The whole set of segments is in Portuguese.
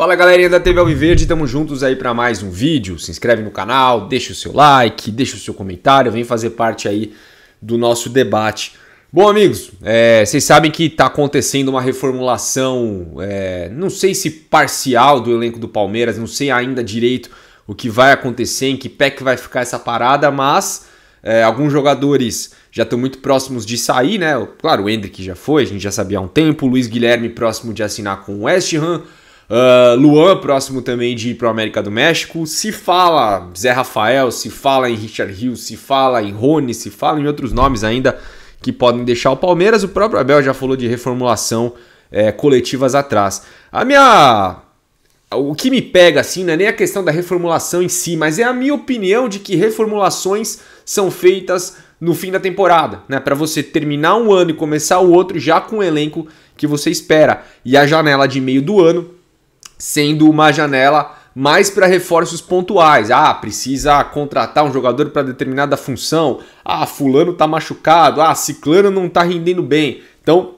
Fala galerinha da TV Alviverde, estamos juntos aí para mais um vídeo. Se inscreve no canal, deixa o seu like, deixa o seu comentário, vem fazer parte aí do nosso debate. Bom, amigos, é, vocês sabem que está acontecendo uma reformulação, é, não sei se parcial do elenco do Palmeiras, não sei ainda direito o que vai acontecer, em que pé que vai ficar essa parada, mas é, alguns jogadores já estão muito próximos de sair, né? Claro, o Hendrick já foi, a gente já sabia há um tempo, o Luiz Guilherme próximo de assinar com o West Ham. Ah, Luan, próximo também de ir para o América do México. Se fala Zé Rafael, se fala em Richard Hill, se fala em Rony, se fala em outros nomes ainda que podem deixar o Palmeiras. O próprio Abel já falou de reformulação é, coletivas atrás. A minha. O que me pega assim não é nem a questão da reformulação em si, mas é a minha opinião de que reformulações são feitas no fim da temporada, né? Para você terminar um ano e começar o outro já com o elenco que você espera. E a janela de meio do ano sendo uma janela mais para reforços pontuais. Ah, precisa contratar um jogador para determinada função. Ah, fulano está machucado. Ah, ciclano não está rendendo bem. Então,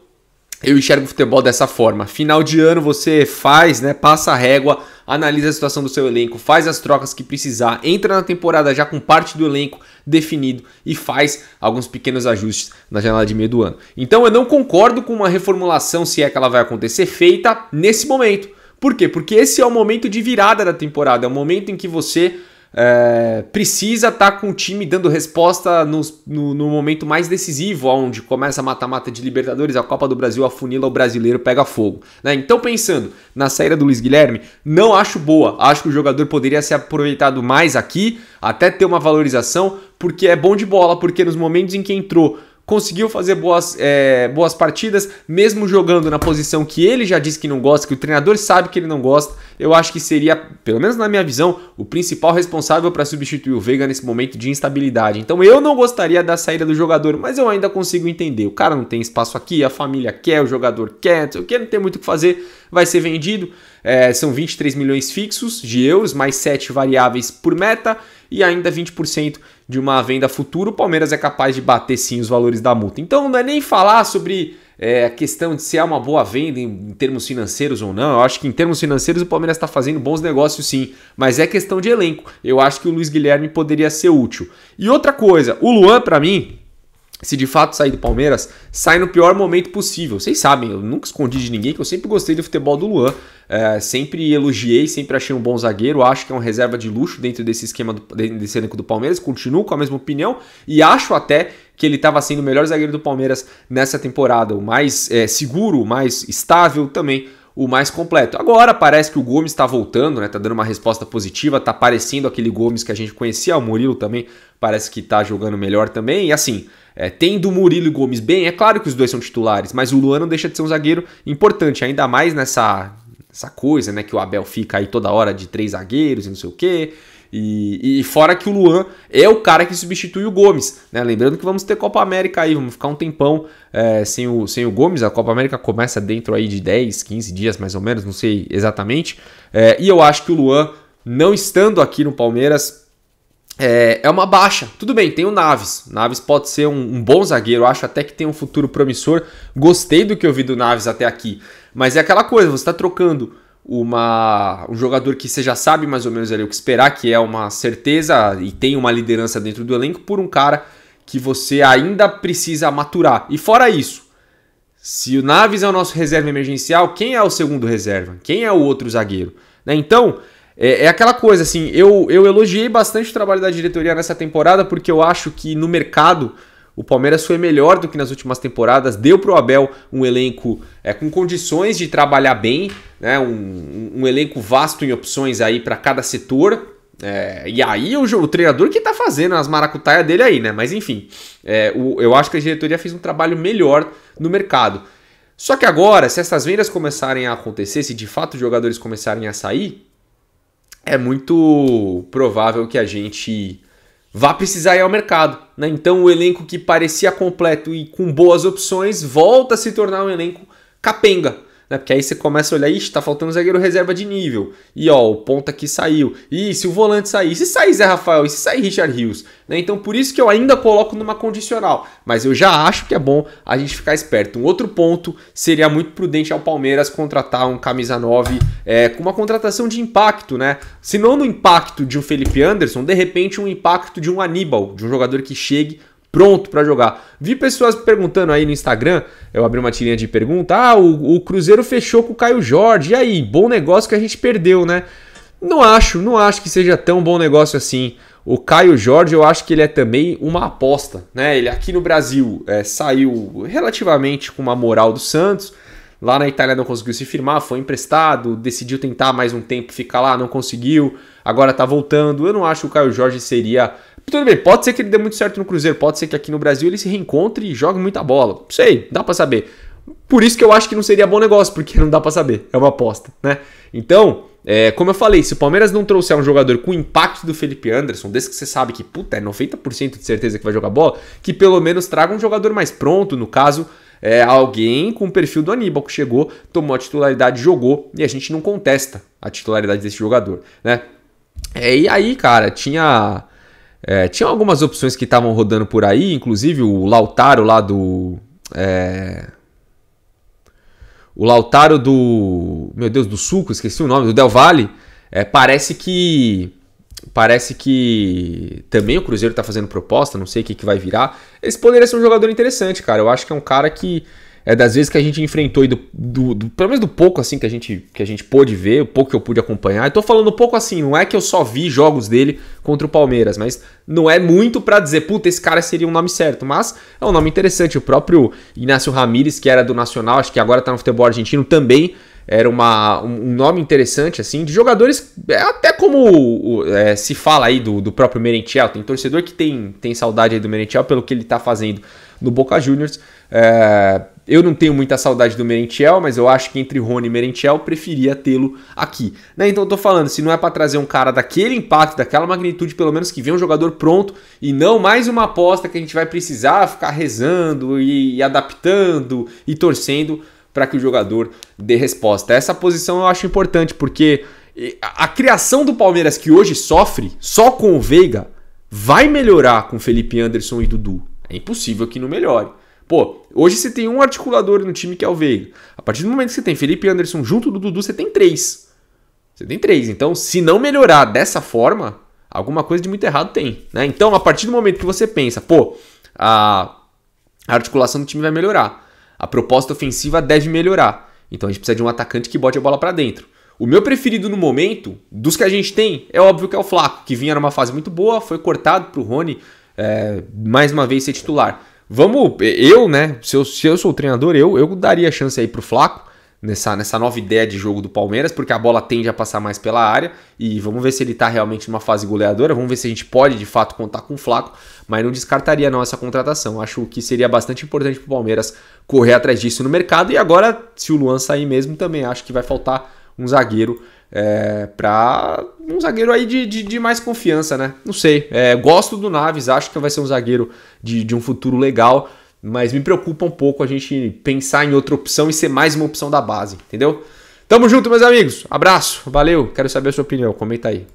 eu enxergo o futebol dessa forma. Final de ano você faz, né, passa a régua, analisa a situação do seu elenco, faz as trocas que precisar, entra na temporada já com parte do elenco definido e faz alguns pequenos ajustes na janela de meio do ano. Então eu não concordo com uma reformulação, se é que ela vai acontecer, feita nesse momento por quê? Porque esse é o momento de virada da temporada, é o momento em que você é, precisa estar tá com o time dando resposta no, no, no momento mais decisivo, onde começa a mata-mata de Libertadores, a Copa do Brasil afunila, o brasileiro pega fogo. Né? Então, pensando na saída do Luiz Guilherme, não acho boa. Acho que o jogador poderia ser aproveitado mais aqui, até ter uma valorização, porque é bom de bola, porque nos momentos em que entrou conseguiu fazer boas, é, boas partidas, mesmo jogando na posição que ele já disse que não gosta, que o treinador sabe que ele não gosta. Eu acho que seria, pelo menos na minha visão, o principal responsável para substituir o Veiga nesse momento de instabilidade. Então eu não gostaria da saída do jogador, mas eu ainda consigo entender. O cara não tem espaço aqui, a família quer, o jogador quer, o que não tem muito o que fazer, vai ser vendido. É, são 23 milhões fixos de euros, mais 7 variáveis por meta e ainda 20% de uma venda futura, o Palmeiras é capaz de bater sim os valores da multa. Então não é nem falar sobre é, a questão de se é uma boa venda em, em, termos financeiros ou não. Eu acho que em termos financeiros o Palmeiras está fazendo bons negócios sim, mas é questão de elenco. Eu acho que o Luiz Guilherme poderia ser útil. E outra coisa, o Luan para mim se de fato sair do Palmeiras, sai no pior momento possível. Vocês sabem, eu nunca escondi de ninguém que eu sempre gostei do futebol do Luan. É, sempre elogiei, sempre achei um bom zagueiro. Acho que é uma reserva de luxo dentro desse esquema do, desse elenco do Palmeiras. Continuo com a mesma opinião e acho até que ele estava sendo o melhor zagueiro do Palmeiras nessa temporada. O mais é, seguro, o mais estável também o mais completo. Agora parece que o Gomes está voltando, né? Tá dando uma resposta positiva, tá parecendo aquele Gomes que a gente conhecia, o Murilo também parece que tá jogando melhor também. E assim, é, tendo o Murilo Gomes bem, é claro que os dois são titulares, mas o Luan não deixa de ser um zagueiro importante, ainda mais nessa essa coisa, né, que o Abel fica aí toda hora de três zagueiros e não sei o quê. E, e, fora que o Luan é o cara que substitui o Gomes. Né? Lembrando que vamos ter Copa América aí, vamos ficar um tempão é, sem, o, sem o Gomes. A Copa América começa dentro aí de 10, 15 dias mais ou menos, não sei exatamente. É, e eu acho que o Luan, não estando aqui no Palmeiras, é, é uma baixa. Tudo bem, tem o Naves. Naves pode ser um, um bom zagueiro, acho até que tem um futuro promissor. Gostei do que eu vi do Naves até aqui. Mas é aquela coisa, você está trocando uma, um jogador que você já sabe mais ou menos ali o que esperar, que é uma certeza e tem uma liderança dentro do elenco, por um cara que você ainda precisa maturar. E fora isso, se o Naves é o nosso reserva emergencial, quem é o segundo reserva? Quem é o outro zagueiro? Né? Então, é, é, aquela coisa, assim, eu, eu elogiei bastante o trabalho da diretoria nessa temporada, porque eu acho que no mercado o Palmeiras foi melhor do que nas últimas temporadas, deu para o Abel um elenco é, com condições de trabalhar bem, né? um, um, um elenco vasto em opções aí para cada setor. É, e aí o, o, treinador que tá fazendo as maracutaias dele aí, né? Mas enfim, é, o, eu acho que a diretoria fez um trabalho melhor no mercado. Só que agora, se essas vendas começarem a acontecer, se de fato os jogadores começarem a sair, é muito provável que a gente vá precisar ir ao mercado. Né? Então o elenco que parecia completo e com boas opções volta a se tornar um elenco capenga né? Porque aí você começa a olhar, ixi, tá faltando um zagueiro reserva de nível. E ó, o ponta aqui saiu. E se o volante sair, se sair Zé Rafael, e se sair Richard Rios, né? Então por isso que eu ainda coloco numa condicional, mas eu já acho que é bom a gente ficar esperto. Um outro ponto seria muito prudente ao Palmeiras contratar um camisa 9 é, com uma contratação de impacto, né? Se não no impacto de um Felipe Anderson, de repente um impacto de um Aníbal, de um jogador que chegue pronto para jogar. Vi pessoas perguntando aí no Instagram, eu abri uma tirinha de pergunta, ah, o, o Cruzeiro fechou com o Caio Jorge, e aí, bom negócio que a gente perdeu, né? Não acho, não acho que seja tão bom negócio assim. O Caio Jorge, eu acho que ele é também uma aposta, né? Ele aqui no Brasil é, saiu relativamente com uma moral do Santos, lá na Itália não conseguiu se firmar, foi emprestado, decidiu tentar mais um tempo ficar lá, não conseguiu, agora tá voltando. Eu não acho que o Caio Jorge seria tudo bem, pode ser que ele dê muito certo no Cruzeiro, pode ser que aqui no Brasil ele se reencontre e jogue muita bola. Não sei, dá para saber. Por isso que eu acho que não seria bom negócio, porque não dá para saber, é uma aposta, né? Então, é, como eu falei, se o Palmeiras não trouxer um jogador com o impacto do Felipe Anderson, desde que você sabe que, puta, é 90% de certeza que vai jogar bola, que pelo menos traga um jogador mais pronto, no caso, é, alguém com o perfil do Aníbal, que chegou, tomou a titularidade, jogou, e a gente não contesta a titularidade desse jogador, né? É, e aí, cara, tinha é, tinha algumas opções que estavam rodando por aí, inclusive o Lautaro lá do. É, o Lautaro do. Meu Deus, do Suco, esqueci o nome, do Del Valle. É, parece que. Parece que também o Cruzeiro está fazendo proposta, não sei o que, que vai virar. Esse poderia ser um jogador interessante, cara. Eu acho que é um cara que é das vezes que a gente enfrentou e do, do, do, pelo menos do pouco assim que a gente que a gente pôde ver, o pouco que eu pude acompanhar. Estou falando pouco assim, não é que eu só vi jogos dele contra o Palmeiras, mas não é muito para dizer, puta, esse cara seria um nome certo, mas é um nome interessante. O próprio Inácio Ramírez, que era do Nacional, acho que agora está no futebol argentino também, era uma, um nome interessante, assim, de jogadores, é, até como é, se fala aí do, do próprio Merentiel, tem torcedor que tem, tem saudade aí do Merentiel pelo que ele tá fazendo no Boca Juniors, é, eu não tenho muita saudade do Merentiel, mas eu acho que entre Rony e Merentiel preferia tê-lo aqui. Né? Então eu tô falando, se não é para trazer um cara daquele impacto, daquela magnitude, pelo menos que venha um jogador pronto e não mais uma aposta que a gente vai precisar ficar rezando e, e adaptando e torcendo para que o jogador dê resposta. Essa posição eu acho importante porque a criação do Palmeiras que hoje sofre só com o Veiga vai melhorar com Felipe Anderson e Dudu. É impossível que não melhore. Pô, hoje você tem um articulador no time que é o Veiga. A partir do momento que você tem Felipe Anderson junto do Dudu, você tem três. Você tem três. Então, se não melhorar dessa forma, alguma coisa de muito errado tem. Né? Então, a partir do momento que você pensa, pô, a articulação do time vai melhorar. A proposta ofensiva deve melhorar. Então a gente precisa de um atacante que bote a bola para dentro. O meu preferido no momento, dos que a gente tem, é óbvio que é o Flaco, que vinha numa fase muito boa, foi cortado para o Rony é, mais uma vez ser titular. Vamos, eu, né? Se eu, se eu sou o treinador, eu, eu daria a chance aí pro Flaco nessa, nessa nova ideia de jogo do Palmeiras, porque a bola tende a passar mais pela área e vamos ver se ele está realmente numa fase goleadora, vamos ver se a gente pode de fato contar com o Flaco, mas não descartaria não essa contratação. Acho que seria bastante importante para o Palmeiras correr atrás disso no mercado e agora, se o Luan sair mesmo, também acho que vai faltar um zagueiro é, eh, para um zagueiro aí de, de, de, mais confiança, né? Não sei. É, gosto do Naves, acho que vai ser um zagueiro de, de um futuro legal, mas me preocupa um pouco a gente pensar em outra opção e ser mais uma opção da base, entendeu? Tamo junto, meus amigos. Abraço, valeu. Quero saber a sua opinião. Comenta aí.